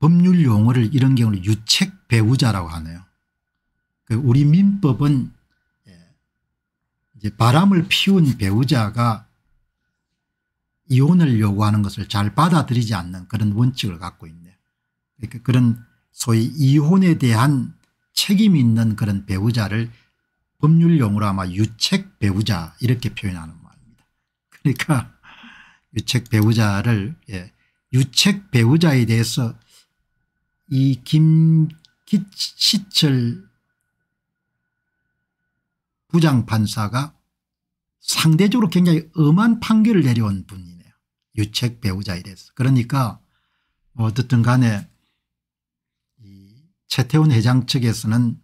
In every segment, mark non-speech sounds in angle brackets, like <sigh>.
법률 용어를 이런 경우는 유책 배우자라고 하네요. 그 우리 민법은 예, 이제 바람을 피운 배우자가 이혼을 요구하는 것을 잘 받아들이지 않는 그런 원칙을 갖고 있네요. 그러니까 그런 소위 이혼에 대한 책임 있는 그런 배우자를 법률 용어로 아마 유책 배우자 이렇게 표현하는 말입니다. 그러니까 유책 배우자를 예, 유책 배우자에 대해서 이 김기철 부장판사가 상대적으로 굉장히 엄한 판결을 내려온 분이네요. 유책 배우자에 대해서. 그러니까 뭐 어쨌든 간에 최태원 회장 측에서는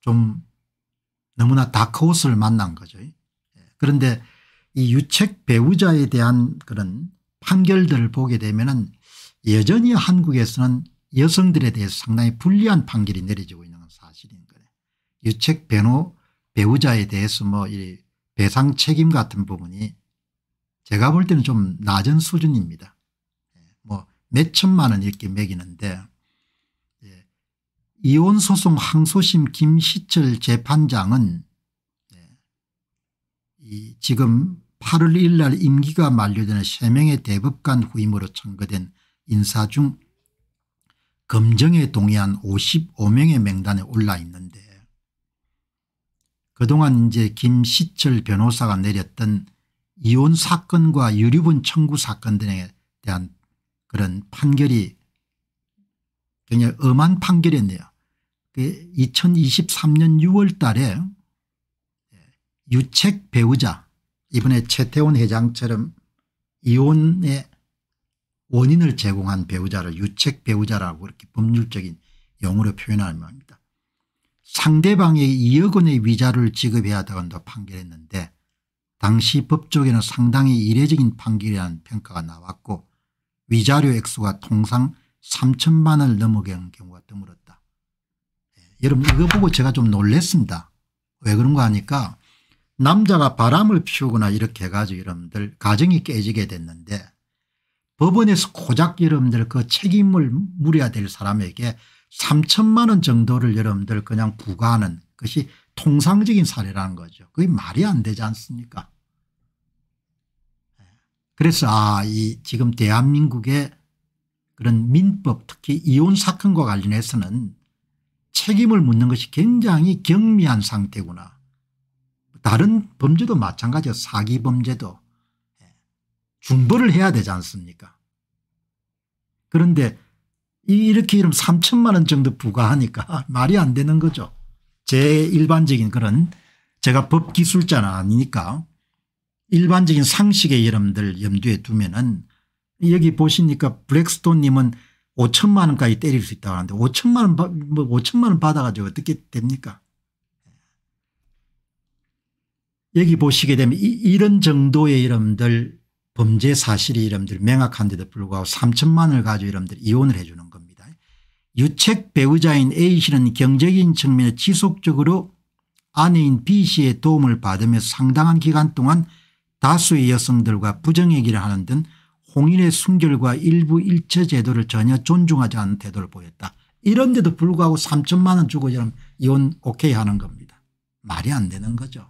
좀 너무나 다크호스를 만난 거죠. 예. 그런데 이 유책 배우자에 대한 그런 판결들을 보게 되면 은 여전히 한국에서는 여성들에 대해서 상당히 불리한 판결이 내려지고 있는 건 사실인 거예요. 유책 변호 배우자에 대해서 뭐 배상 책임 같은 부분이 제가 볼 때는 좀 낮은 수준입니다. 예, 뭐몇 천만 원 이렇게 매기는데 예, 이혼소송 항소심 김시철 재판장은 예. 지금 8월 1일 날 임기가 만료되는 3명의 대법관 후임으로 청거된 인사 중 검정에 동의한 55명의 명단에 올라 있는데 그동안 이제 김시철 변호사가 내렸던 이혼 사건과 유류분 청구 사건 등에 대한 그런 판결이 굉장히 엄한 판결이었네요. 2023년 그 6월 달에 유책 배우자 이번에 최태원 회장처럼 이혼의 원인을 제공한 배우자를 유책 배우자라고 이렇게 법률적인 용어로 표현하는 겁니다. 상대방의 2억 원의 위자를 지급해야 한다고 판결했는데 당시 법조계는 상당히 이례적인 판결이라는 평가가 나왔고 위자료 액수가 통상 3천만 을 넘어간 경우가 드물었다. 네. 여러분 이거 보고 제가 좀 놀랬습니다. 왜 그런가 하니까 남자가 바람을 피우거나 이렇게 해가지고 여러분들 가정이 깨지게 됐는데 법원에서 고작 여러분들 그 책임을 물어야 될 사람에게 3천만 원 정도를 여러분들 그냥 부과하는 것이 통상적인 사례라는 거죠. 그게 말이 안 되지 않습니까 그래서 아이 지금 대한민국의 그런 민법 특히 이혼 사건과 관련해서는 책임을 묻는 것이 굉장히 경미한 상태구나. 다른 범죄도 마찬가지예요. 사기 범죄도 중보를 해야 되지 않습니까 그런데 이렇게 이름 3천만 원 정도 부과하니까 <laughs> 말이 안 되는 거죠. 제 일반적인 그런 제가 법기술자는 아니니까 일반적인 상식의 이름들 염두에 두면은 여기 보시니까 블랙스톤 님은 5천만 원까지 때릴 수 있다고 하는데 5천만 원, 뭐 5천만 원 받아가지고 어떻게 됩니까? 여기 보시게 되면 이, 런 정도의 이름들 범죄 사실이 이름들 명확한데도 불구하고 3천만을 가지고 이름들 이혼을 해 주는 겁니다. 유책 배우자인 A씨는 경제적인 측면에 지속적으로 아내인 B씨의 도움을 받으며 상당한 기간 동안 다수의 여성들과 부정행위를 하는 등 홍인의 순결과 일부 일처 제도를 전혀 존중하지 않는 태도를 보였다. 이런데도 불구하고 3천만 원 주고 이혼 오케이 하는 겁니다. 말이 안 되는 거죠.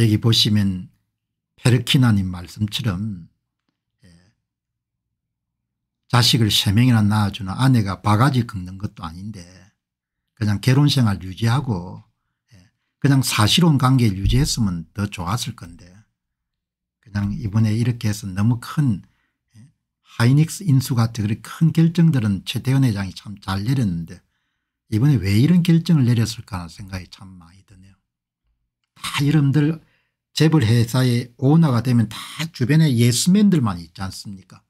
여기 보시면 페르키나님 말씀처럼 예, 자식을 세 명이나 낳아주는 아내가 바가지 긁는 것도 아닌데 그냥 결혼생활 유지하고 예, 그냥 사실혼 관계 유지했으면 더 좋았을 건데 그냥 이번에 이렇게 해서 너무 큰 예, 하이닉스 인수 같은 그런 큰 결정들은 최태원 회장이 참 잘 내렸는데 이번에 왜 이런 결정을 내렸을까 하는 생각이 참 많이 드네요. 다 여러분들 재벌 회사의 오너가 되면 다 주변에 예스맨들만 있지 않습니까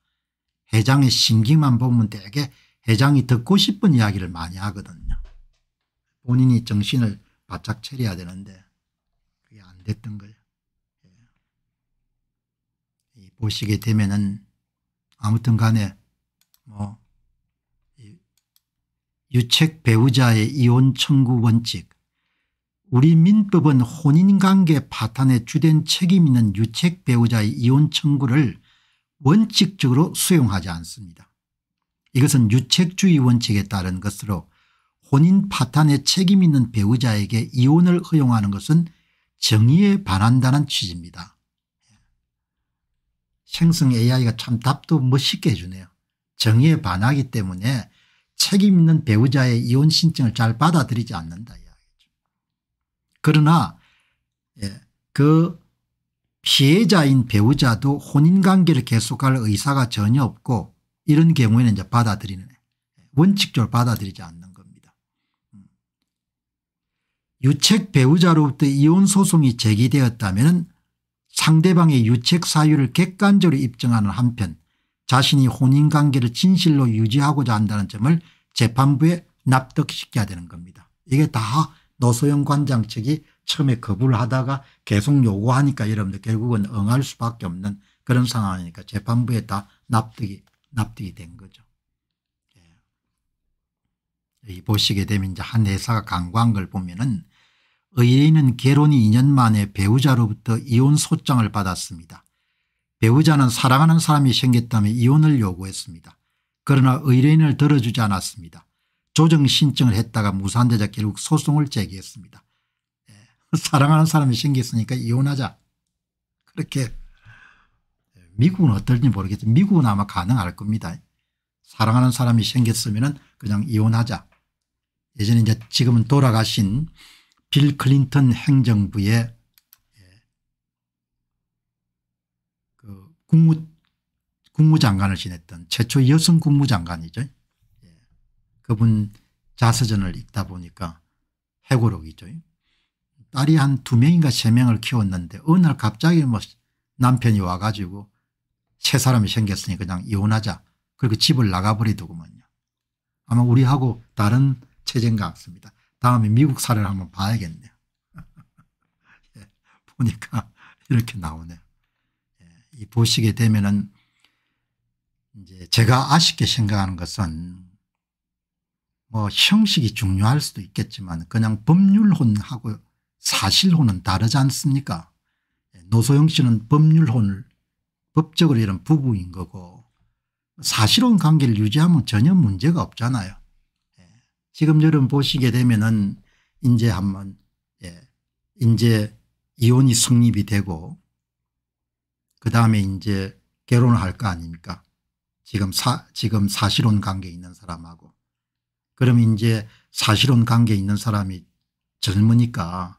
회장의 신기만 보면 대개 회장이 듣고 싶은 이야기를 많이 하거든요. 본인이 정신을 바짝 차려야 되는데 그게 안 됐던 거예요. 예. 보시게 되면은 아무튼 간에 뭐 유책 배우자의 이혼 청구 원칙 우리 민법은 혼인관계 파탄에 주된 책임 있는 유책 배우자의 이혼 청구를 원칙적으로 수용하지 않습니다. 이것은 유책주의 원칙에 따른 것으로 혼인 파탄에 책임 있는 배우자에게 이혼을 허용하는 것은 정의에 반한다는 취지입니다. 생성 AI가 참 답도 멋있게 해주네요. 정의에 반하기 때문에 책임 있는 배우자의 이혼 신청을 잘 받아들이지 않는다. 그러나 예, 그 피해자인 배우자도 혼인관계를 계속할 의사가 전혀 없고 이런 경우에는 이제 받아들이는 원칙적으로 받아들이지 않는 겁니다. 음. 유책 배우자로부터 이혼 소송이 제기되었다면 상대방의 유책 사유를 객관적으로 입증하는 한편 자신이 혼인관계를 진실로 유지하고자 한다는 점을 재판부에 납득시켜야 되는 겁니다. 이게 다 노소영 관장 측이 처음에 거부를 하다가 계속 요구하니까 여러분들 결국은 응할 수밖에 없는 그런 상황이니까 재판부에 다 납득이 납득이 된 거죠. 예. 이 보시게 되면 이제 한 회사가 강구한 걸 보면은 의뢰인은 결혼이 2년 만에 배우자로부터 이혼 소장을 받았습니다. 배우자는 사랑하는 사람이 생겼다며 이혼을 요구했습니다. 그러나 의뢰인을 들어주지 않았습니다. 조정 신청을 했다가 무산되자 결국 소송을 제기했습니다. 예. <laughs> 사랑하는 사람이 생겼으니까 이혼하자. 그렇게 미국은 어떨지 모르겠지만 미국은 아마 가능할 겁니다. 사랑하는 사람이 생겼으면 그냥 이혼하자. 예전에 이제 지금은 돌아가신 빌 클린턴 행정부의 예, 그 국무, 국무장관을 지냈던 최초 여성 국무장관이죠. 그분 자서전을 읽다 보니까 해고록이죠. 딸이 한 두 명인가 세 명을 키웠는데 어느 날 갑자기 뭐 남편이 와가지고 새 사람이 생겼으니 그냥 이혼하자. 그리고 집을 나가버리더구먼요. 아마 우리하고 다른 체제인 것 같습니다. 다음에 미국 사례를 한번 봐야겠네요. <laughs> 예, 보니까 이렇게 나오네요. 예, 이 보시게 되면은 이제 제가 아쉽게 생각하는 것은 뭐 형식이 중요할 수도 있겠지만 그냥 법률혼하고 사실혼은 다르지 않습니까 노소영 씨는 법률혼을 법적으로 이런 부부인 거고 사실혼 관계를 유지하면 전혀 문제가 없잖아요. 예. 지금 여러분 보시게 되면은 이제 한번 예. 이제 이혼이 성립이 되고 그 다음에 이제 결혼을 할 거 아닙니까 지금 사 지금 사실혼 관계 있는 사람하고 그러면 이제 사실혼 관계에 있는 사람이 젊으니까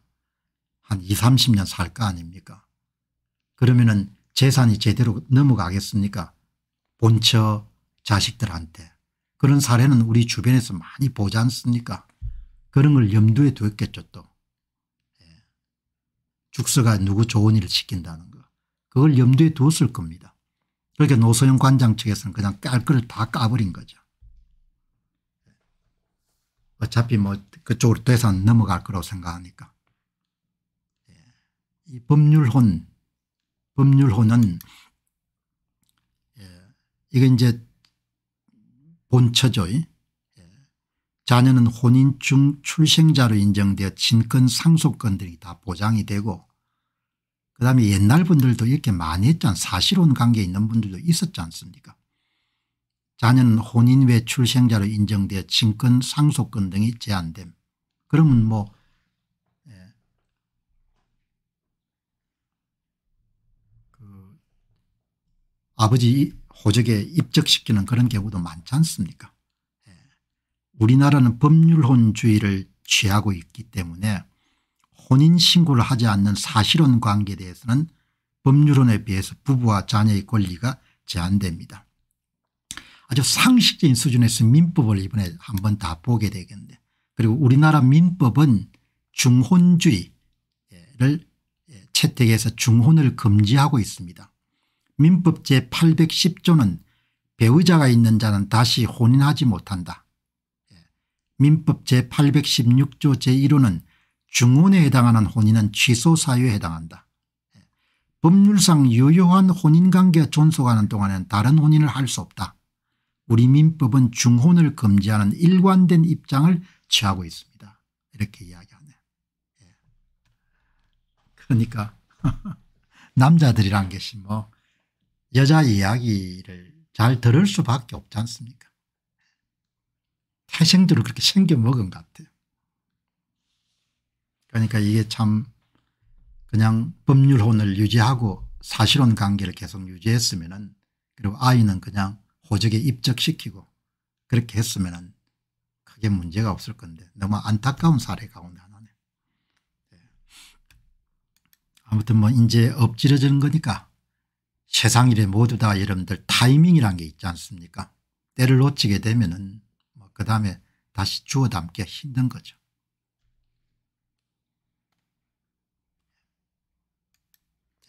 한 20, 30년 살 거 아닙니까 그러면은 재산이 제대로 넘어가겠습니까 본처 자식들한테 그런 사례는 우리 주변에서 많이 보지 않습니까 그런 걸 염두에 두었겠죠 또. 예. 죽서가 누구 좋은 일을 시킨다는 거 그걸 염두에 두었을 겁니다. 그렇게 노소영 관장 측에서는 그냥 깔 거를 다 까버린 거죠. 어차피 뭐 그쪽으로 돼서 넘어갈 거라고 생각하니까. 예. 이 법률혼, 법률혼은 예, 이게 이제 본처죠. 예. 자녀는 혼인중 출생자로 인정되어 친권 상속권들이 다 보장이 되고 그다음에 옛날 분들도 이렇게 많이 했잖아 사실혼 관계 있는 분들도 있었지 않습니까 자녀는 혼인 외 출생자로 인정되어 친권 상속권 등이 제한됨. 그러면 뭐그 예. 아버지 호적에 입적시키는 그런 경우도 많지 않습니까 예. 우리나라는 법률혼주의를 취하고 있기 때문에 혼인신고를 하지 않는 사실혼 관계에 대해서는 법률혼에 비해서 부부와 자녀의 권리가 제한됩니다. 아주 상식적인 수준에서 민법을 이번에 한번 다 보게 되겠는데 그리고 우리나라 민법은 중혼주의를 예, 채택해서 중혼을 금지하고 있습니다. 민법 제810조는 배우자가 있는 자는 다시 혼인하지 못한다. 예, 민법 제816조 제1호는 중혼에 해당하는 혼인은 취소 사유에 해당한다. 예, 법률상 유효한 혼인관계가 존속하는 동안에는 다른 혼인을 할 수 없다. 우리 민법은 중혼을 금지하는 일관된 입장을 취하고 있습니다. 이렇게 이야기하네 예. 그러니까 <laughs> 남자들이란 것이 뭐 여자 이야기를 잘 들을 수밖에 없지 않습니까 태생적으 그렇게 생겨먹은 것 같아요. 그러니까 이게 참 그냥 법률혼을 유지하고 사실혼 관계를 계속 유지했으면 은 그리고 아이는 그냥 보적에 입적시키고 그렇게 했으면 크게 문제가 없을 건데 너무 안타까운 사례 가운데 하나네. 네. 아무튼 뭐 이제 엎질러지는 거니까 세상 일에 모두 다 여러분들 타이밍이란 게 있지 않습니까 때를 놓치게 되면 은그 뭐 그 다음에 다시 주워 담기가 힘든 거죠.